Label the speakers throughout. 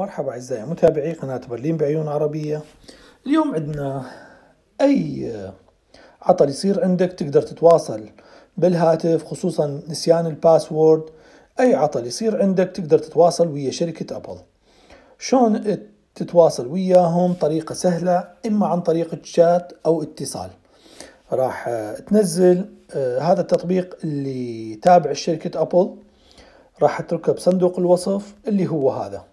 Speaker 1: مرحبا أعزائي متابعي قناة برلين بعيون عربية اليوم عندنا أي عطل يصير عندك تقدر تتواصل بالهاتف خصوصا نسيان الباسورد أي عطل يصير عندك تقدر تتواصل ويا شركة أبل شلون تتواصل وياهم طريقة سهلة إما عن طريق الشات أو اتصال راح تنزل آه، هذا التطبيق اللي تابع شركة أبل راح اتركه بصندوق الوصف اللي هو هذا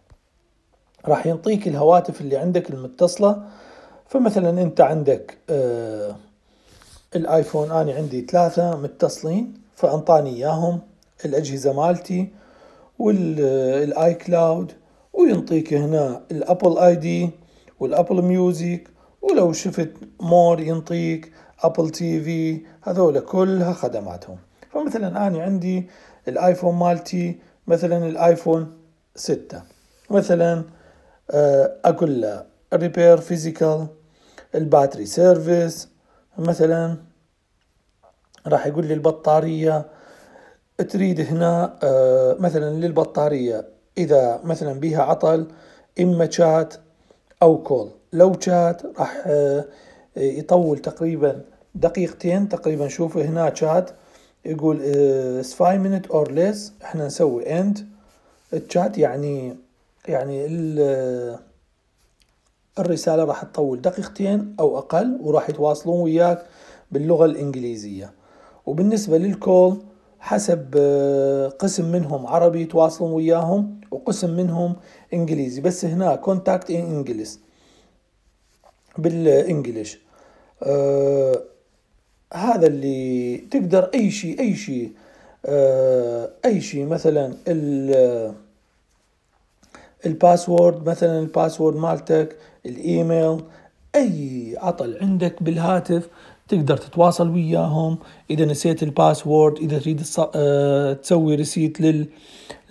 Speaker 1: راح ينطيك الهواتف اللي عندك المتصلة فمثلا انت عندك آه الايفون انا عندي ثلاثة متصلين فانطاني اياهم الاجهزة مالتي والاي آه، كلاود وينطيك هنا الابل اي دي والابل ميوزك ولو شفت مور ينطيك ابل تي في هذول كلها خدماتهم فمثلا انا عندي الايفون مالتي مثلا الايفون ستة مثلا اكل ريبير فيزيكال الباتري سيرفيس مثلا راح يقول لي البطارية تريد هنا آه، مثلا للبطارية إذا مثلا بها عطل إما شات أو كول لو شات راح آه، يطول تقريبا دقيقتين تقريبا شوف هنا شات يقول 5 آه، minute or less احنا نسوي end الشات يعني يعني الرسالة راح تطول دقيقتين أو أقل وراح يتواصلون وياك باللغة الإنجليزية وبالنسبة للكول حسب آه، قسم منهم عربي يتواصلون وياهم وقسم منهم انجليزي بس هنا كونتاكت ان انجلس بالانجلش آه هذا اللي تقدر اي شيء اي شيء آه اي شيء مثلا الباسورد مثلا الباسورد مالتك الايميل اي عطل عندك بالهاتف تقدر تتواصل وياهم اذا نسيت الباسورد اذا تريد آه، تسوي ريسيت لل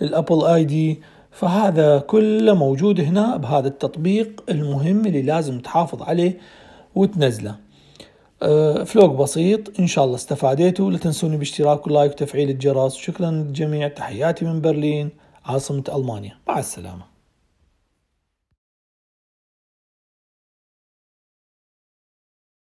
Speaker 1: للابل اي دي فهذا كله موجود هنا بهذا التطبيق المهم اللي لازم تحافظ عليه وتنزله آه، فلوق بسيط ان شاء الله استفادتوا لا تنسوني باشتراك ولايك وتفعيل الجرس شكرا للجميع تحياتي من برلين عاصمة ألمانيا مع السلامة